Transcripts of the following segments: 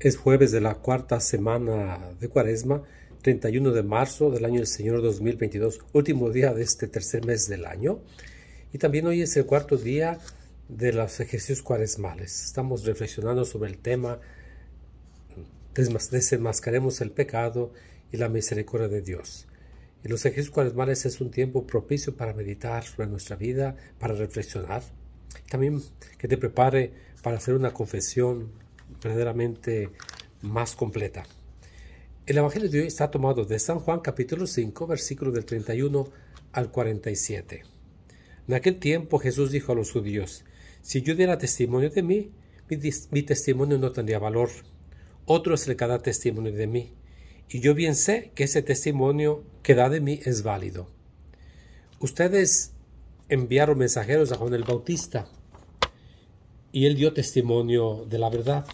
Es jueves de la cuarta semana de Cuaresma, 31 de marzo del año del Señor 2022, último día de este tercer mes del año. Y también hoy es el cuarto día de los ejercicios cuaresmales. Estamos reflexionando sobre el tema desenmascaremos el pecado y la misericordia de Dios. Y los ejercicios cuaresmales es un tiempo propicio para meditar sobre nuestra vida, para reflexionar. También que te prepare para hacer una confesión verdaderamente más completa. El Evangelio de hoy está tomado de San Juan capítulo 5, versículo del 31 al 47. En aquel tiempo Jesús dijo a los judíos, si yo diera testimonio de mí, mi, mi testimonio no tendría valor. Otro es el que da testimonio de mí, y yo bien sé que ese testimonio que da de mí es válido. Ustedes enviaron mensajeros a Juan el Bautista y él dio testimonio de la verdad.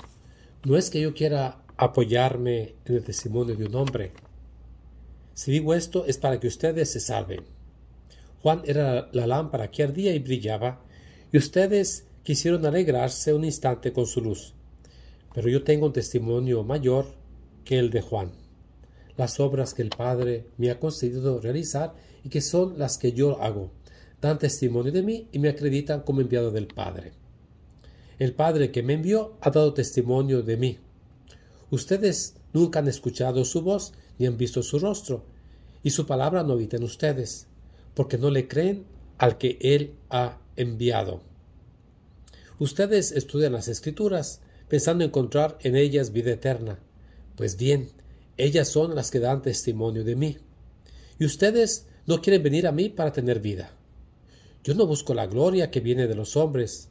No es que yo quiera apoyarme en el testimonio de un hombre. Si digo esto es para que ustedes se salven. Juan era la lámpara que ardía y brillaba, y ustedes quisieron alegrarse un instante con su luz. Pero yo tengo un testimonio mayor que el de Juan. Las obras que el Padre me ha conseguido realizar y que son las que yo hago, dan testimonio de mí y me acreditan como enviado del Padre. El Padre que me envió ha dado testimonio de mí. Ustedes nunca han escuchado su voz ni han visto su rostro, y su palabra no habita en ustedes, porque no le creen al que Él ha enviado. Ustedes estudian las escrituras, pensando encontrar en ellas vida eterna. Pues bien, ellas son las que dan testimonio de mí. Y ustedes no quieren venir a mí para tener vida. Yo no busco la gloria que viene de los hombres,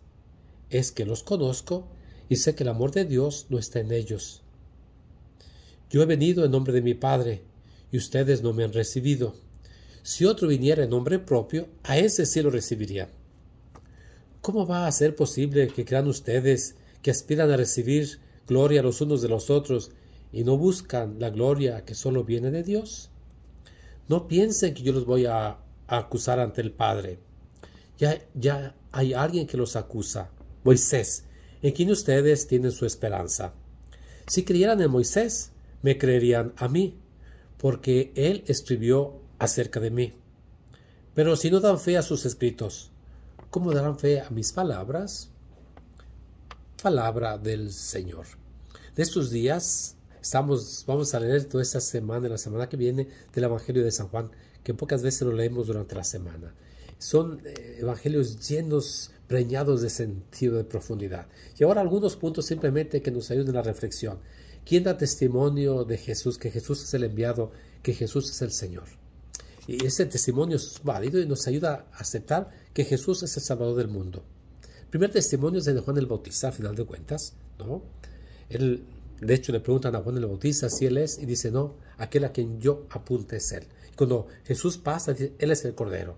es que los conozco y sé que el amor de Dios no está en ellos. Yo he venido en nombre de mi Padre, y ustedes no me han recibido. Si otro viniera en nombre propio, a ese sí lo recibiría. ¿Cómo va a ser posible que crean ustedes que aspiran a recibir gloria los unos de los otros y no buscan la gloria que solo viene de Dios? No piensen que yo los voy a, a acusar ante el Padre. Ya, ya hay alguien que los acusa, Moisés, en quién ustedes tienen su esperanza. Si creyeran en Moisés, me creerían a mí, porque él escribió acerca de mí. Pero si no dan fe a sus escritos, ¿cómo darán fe a mis palabras? Palabra del Señor. De estos días estamos, vamos a leer toda esta semana, la semana que viene, del Evangelio de San Juan, que pocas veces lo leemos durante la semana. Son eh, evangelios llenos, preñados de sentido de profundidad. Y ahora algunos puntos simplemente que nos ayuden a la reflexión. ¿Quién da testimonio de Jesús, que Jesús es el enviado, que Jesús es el Señor? Y ese testimonio es válido y nos ayuda a aceptar que Jesús es el Salvador del mundo. El primer testimonio es de Juan el Bautista, al final de cuentas, ¿no? Él, de hecho, le preguntan a Juan el Bautista si él es, y dice, no, aquel a quien yo apunte es él. cuando Jesús pasa, él es el Cordero.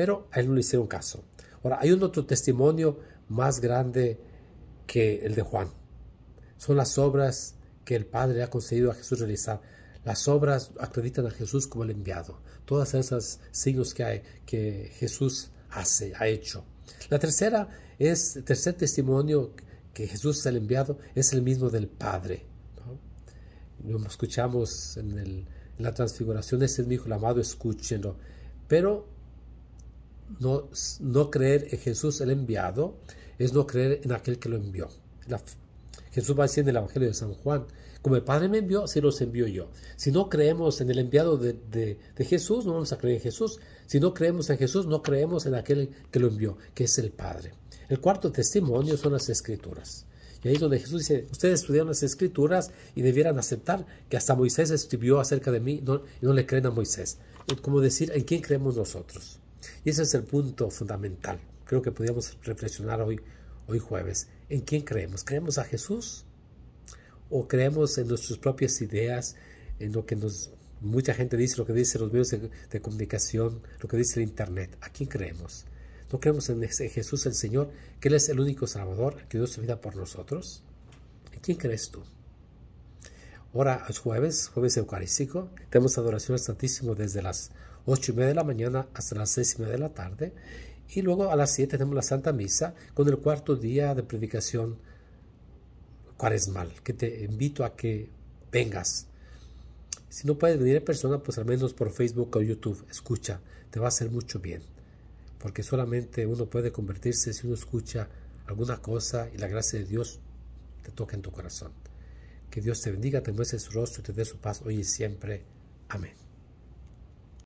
Pero a él no le hicieron caso. Ahora, hay un otro testimonio más grande que el de Juan. Son las obras que el Padre ha conseguido a Jesús realizar. Las obras acreditan a Jesús como el enviado. Todas esas signos que, que Jesús hace, ha hecho. La tercera es, el tercer testimonio que Jesús es el enviado, es el mismo del Padre. ¿no? Lo escuchamos en, la transfiguración, ese es mi hijo el amado, escúchenlo. Pero no, no creer en Jesús el enviado es no creer en aquel que lo envió. Jesús va a en el Evangelio de San Juan, como el Padre me envió, así los envío yo. Si no creemos en el enviado de, Jesús, no vamos a creer en Jesús. Si no creemos en Jesús, no creemos en aquel que lo envió, que es el Padre. El cuarto testimonio son las escrituras. Y ahí es donde Jesús dice, ustedes estudiaron las escrituras y debieran aceptar que hasta Moisés escribió acerca de mí y no le creen a Moisés. es Como decir, ¿en quién creemos nosotros? Y ese es el punto fundamental. Creo que podríamos reflexionar hoy, hoy jueves. ¿En quién creemos? ¿Creemos a Jesús? ¿O creemos en nuestras propias ideas, en lo que nos, mucha gente dice, lo que dicen los medios de, comunicación, lo que dice el Internet? ¿A quién creemos? ¿No creemos en Jesús el Señor, que Él es el único Salvador, que dio su vida por nosotros? ¿En quién crees tú? Ahora es jueves, jueves eucarístico. Tenemos adoración al Santísimo desde las 8 y media de la mañana hasta las 6 y media de la tarde. Y luego a las 7 tenemos la Santa Misa con el cuarto día de predicación cuaresmal, que te invito a que vengas. Si no puedes venir en persona, pues al menos por Facebook o YouTube, escucha, te va a hacer mucho bien. Porque solamente uno puede convertirse si uno escucha alguna cosa y la gracia de Dios te toca en tu corazón. Que Dios te bendiga, te muestre su rostro y te dé su paz hoy y siempre. Amén.